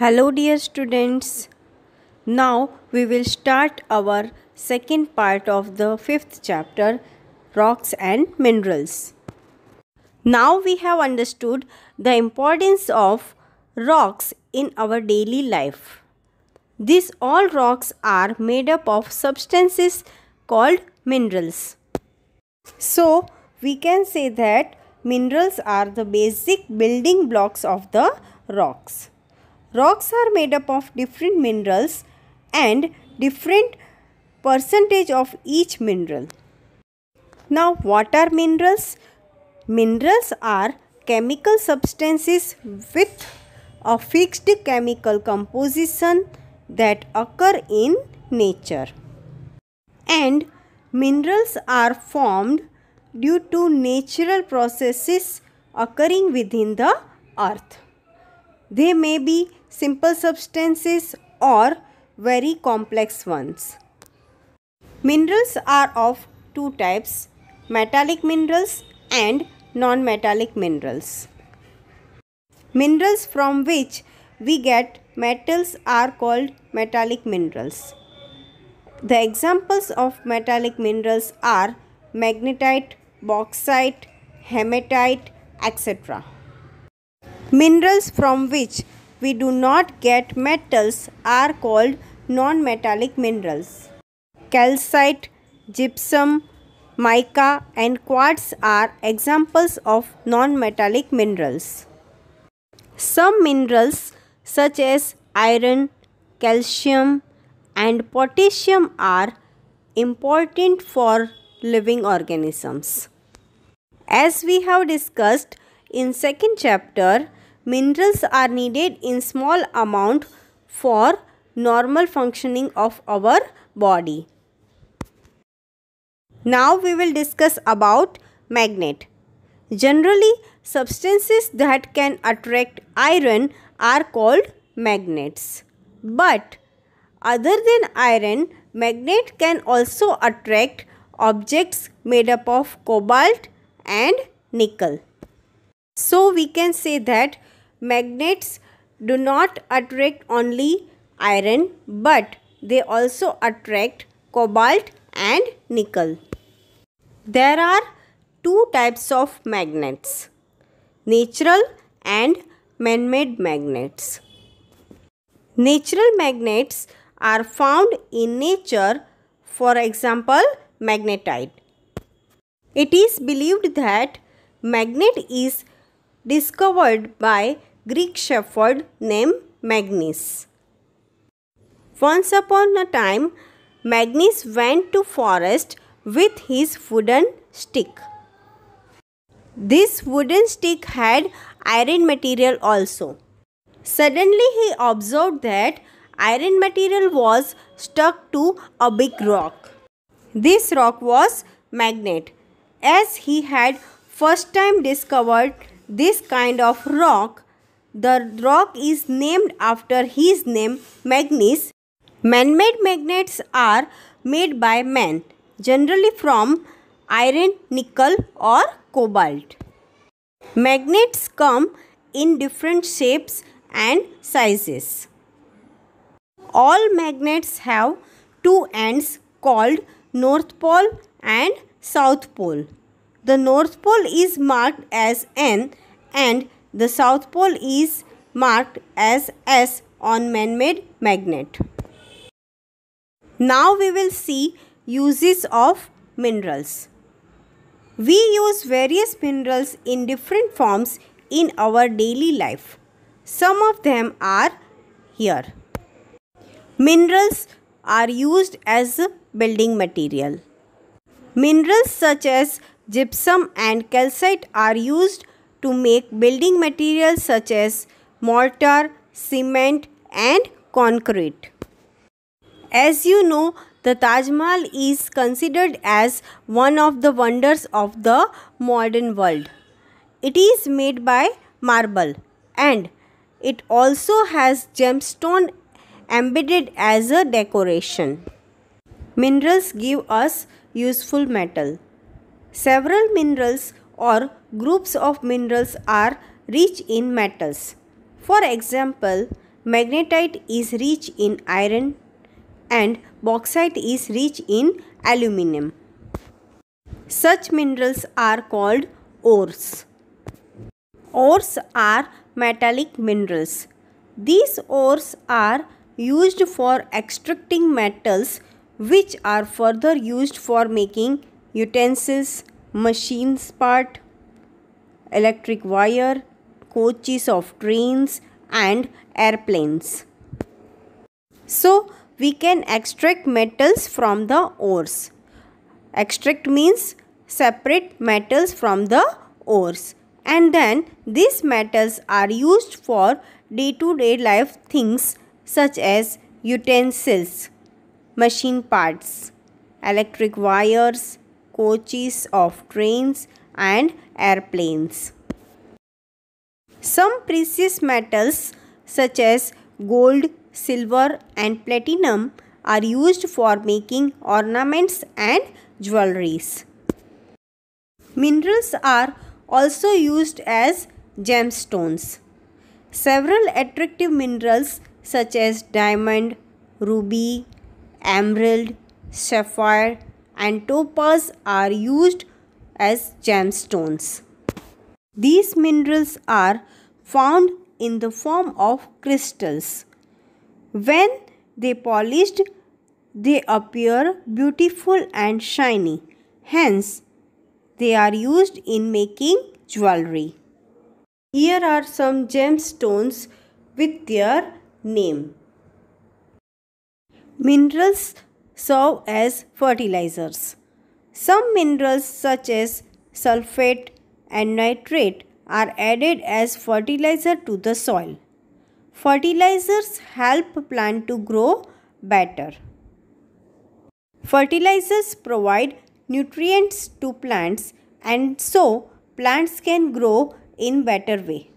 Hello dear students. Now we will start our second part of the fifth chapter Rocks and Minerals. Now we have understood the importance of rocks in our daily life. These all rocks are made up of substances called minerals. So we can say that minerals are the basic building blocks of the rocks. Rocks are made up of different minerals and different percentage of each mineral. Now what are minerals? Minerals are chemical substances with a fixed chemical composition that occur in nature. And minerals are formed due to natural processes occurring within the earth. They may be simple substances or very complex ones. Minerals are of two types, metallic minerals and non-metallic minerals. Minerals from which we get metals are called metallic minerals. The examples of metallic minerals are magnetite, bauxite, hematite, etc. Minerals from which we do not get metals are called non-metallic minerals. Calcite, gypsum, mica and quartz are examples of non-metallic minerals. Some minerals such as iron, calcium and potassium are important for living organisms. As we have discussed in second chapter, Minerals are needed in small amount for normal functioning of our body. Now we will discuss about magnet. Generally, substances that can attract iron are called magnets. But other than iron, magnet can also attract objects made up of cobalt and nickel. So we can say that Magnets do not attract only iron but they also attract cobalt and nickel. There are two types of magnets natural and man made magnets. Natural magnets are found in nature, for example, magnetite. It is believed that magnet is discovered by Greek shepherd named Magnus. Once upon a time, Magnus went to forest with his wooden stick. This wooden stick had iron material also. Suddenly he observed that iron material was stuck to a big rock. This rock was magnet. As he had first time discovered this kind of rock, the rock is named after his name Magnus. Man-made magnets are made by man, generally from iron, nickel or cobalt. Magnets come in different shapes and sizes. All magnets have two ends called North Pole and South Pole. The North Pole is marked as N and the South Pole is marked as S on man-made magnet. Now we will see uses of minerals. We use various minerals in different forms in our daily life. Some of them are here. Minerals are used as building material. Minerals such as gypsum and calcite are used to make building materials such as mortar, cement, and concrete. As you know, the Taj Mahal is considered as one of the wonders of the modern world. It is made by marble and it also has gemstone embedded as a decoration. Minerals give us useful metal. Several minerals or groups of minerals are rich in metals. For example, magnetite is rich in iron and bauxite is rich in aluminum. Such minerals are called ores. Ores are metallic minerals. These ores are used for extracting metals which are further used for making utensils, machines part, electric wire, coaches of trains and airplanes. So we can extract metals from the ores. Extract means separate metals from the ores and then these metals are used for day-to-day -day life things such as utensils, machine parts, electric wires, coaches of trains and airplanes. Some precious metals such as gold, silver and platinum are used for making ornaments and jewelries. Minerals are also used as gemstones. Several attractive minerals such as diamond, ruby, emerald, sapphire and topaz are used as gemstones. These minerals are found in the form of crystals. When they polished, they appear beautiful and shiny. Hence, they are used in making jewelry. Here are some gemstones with their name. Minerals serve as fertilizers. Some minerals such as sulfate and nitrate are added as fertilizer to the soil. Fertilizers help plant to grow better. Fertilizers provide nutrients to plants and so plants can grow in better way.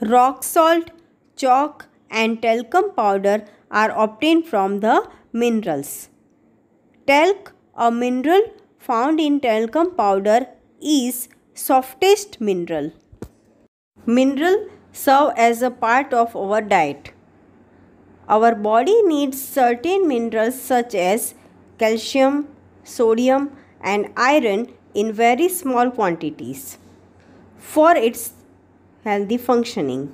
Rock salt, chalk and talcum powder are obtained from the minerals. Talc, a mineral found in talcum powder, is softest mineral. Mineral serve as a part of our diet. Our body needs certain minerals such as calcium, sodium and iron in very small quantities for its healthy functioning.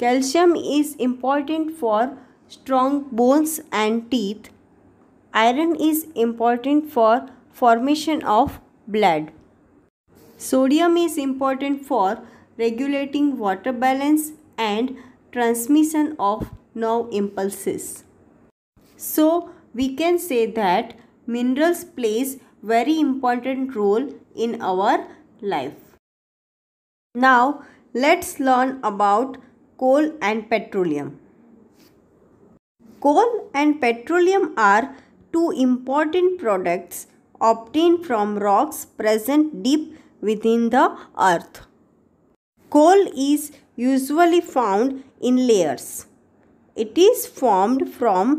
Calcium is important for strong bones and teeth. Iron is important for formation of blood. Sodium is important for regulating water balance and transmission of nerve impulses. So, we can say that minerals plays very important role in our life. Now, let's learn about coal and petroleum. Coal and petroleum are two important products obtained from rocks present deep within the earth. Coal is usually found in layers. It is formed from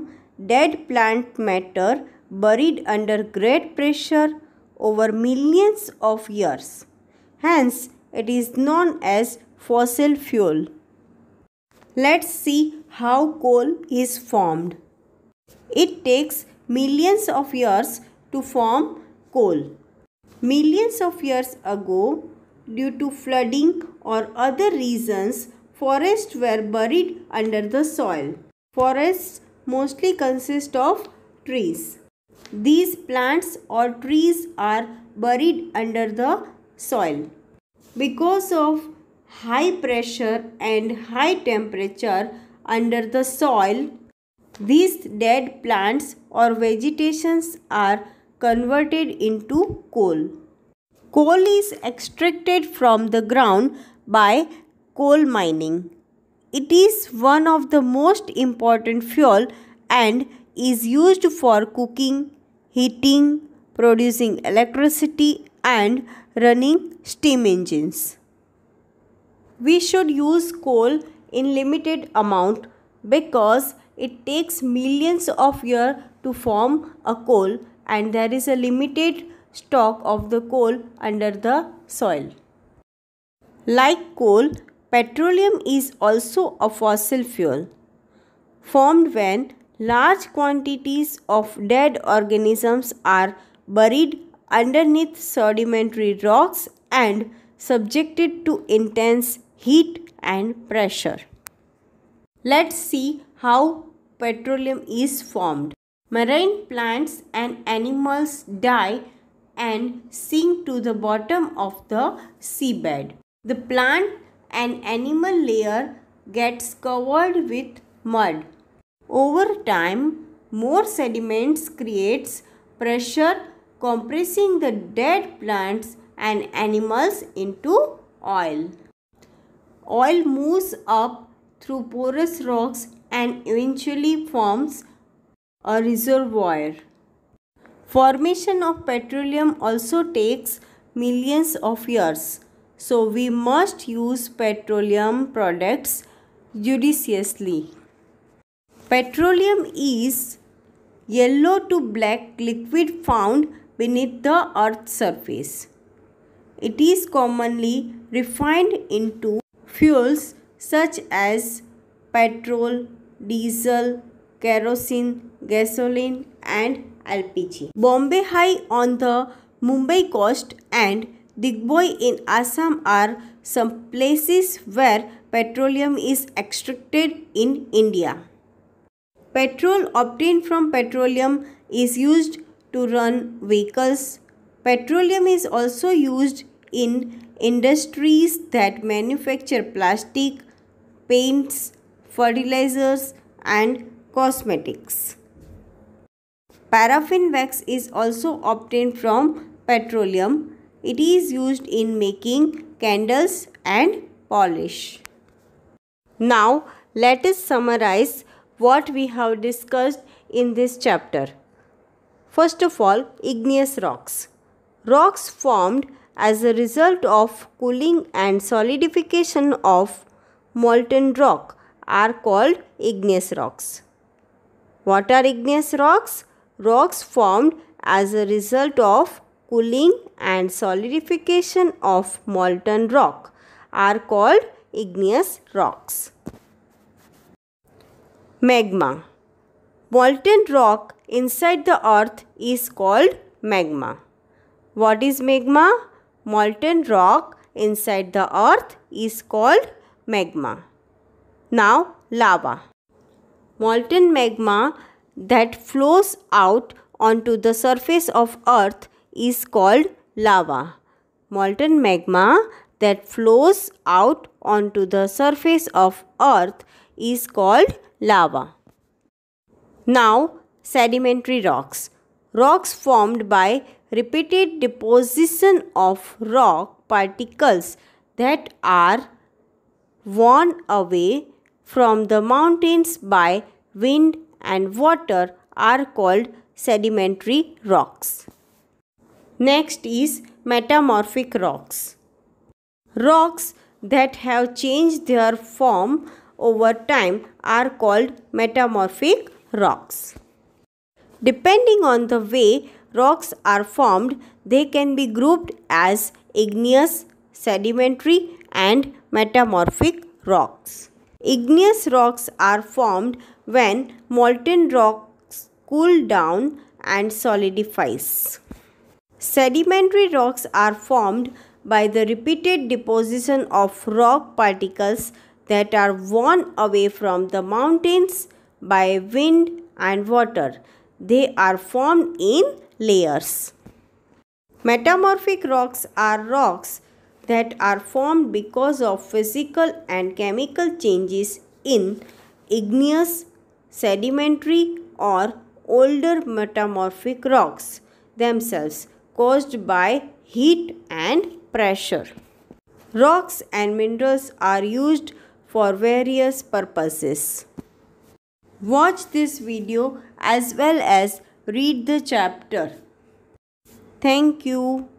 dead plant matter buried under great pressure over millions of years. Hence, it is known as fossil fuel. Let's see how coal is formed. It takes millions of years to form coal. Millions of years ago, due to flooding or other reasons, forests were buried under the soil. Forests mostly consist of trees. These plants or trees are buried under the soil. Because of high pressure and high temperature under the soil, these dead plants or vegetations are converted into coal. Coal is extracted from the ground by coal mining. It is one of the most important fuel and is used for cooking, heating, producing electricity and running steam engines. We should use coal in limited amount because it takes millions of years to form a coal and there is a limited stock of the coal under the soil. Like coal, petroleum is also a fossil fuel formed when large quantities of dead organisms are buried underneath sedimentary rocks and subjected to intense heat and pressure. Let's see how petroleum is formed. Marine plants and animals die and sink to the bottom of the seabed. The plant and animal layer gets covered with mud. Over time, more sediments creates pressure compressing the dead plants and animals into oil. Oil moves up through porous rocks and eventually forms a reservoir. Formation of petroleum also takes millions of years. So we must use petroleum products judiciously. Petroleum is yellow to black liquid found beneath the earth's surface. It is commonly refined into fuels such as petrol, diesel, kerosene, gasoline and LPG. Bombay High on the Mumbai coast and Digboy in Assam are some places where petroleum is extracted in India. Petrol obtained from petroleum is used to run vehicles. Petroleum is also used in industries that manufacture plastic, paints, fertilizers, and cosmetics. Paraffin wax is also obtained from petroleum. It is used in making candles and polish. Now, let us summarize what we have discussed in this chapter. First of all, igneous rocks. Rocks formed as a result of cooling and solidification of molten rock are called igneous rocks. What are igneous rocks? Rocks formed as a result of cooling and solidification of molten rock are called igneous rocks. Magma Molten rock inside the earth is called magma. What is magma? molten rock inside the earth is called magma. Now lava. Molten magma that flows out onto the surface of earth is called lava. Molten magma that flows out onto the surface of earth is called lava. Now sedimentary rocks. Rocks formed by repeated deposition of rock particles that are worn away from the mountains by wind and water are called sedimentary rocks. Next is metamorphic rocks. Rocks that have changed their form over time are called metamorphic rocks. Depending on the way rocks are formed, they can be grouped as igneous, sedimentary and metamorphic rocks. Igneous rocks are formed when molten rocks cool down and solidifies. Sedimentary rocks are formed by the repeated deposition of rock particles that are worn away from the mountains by wind and water. They are formed in layers. Metamorphic rocks are rocks that are formed because of physical and chemical changes in igneous, sedimentary or older metamorphic rocks themselves caused by heat and pressure. Rocks and minerals are used for various purposes. Watch this video as well as read the chapter. Thank you.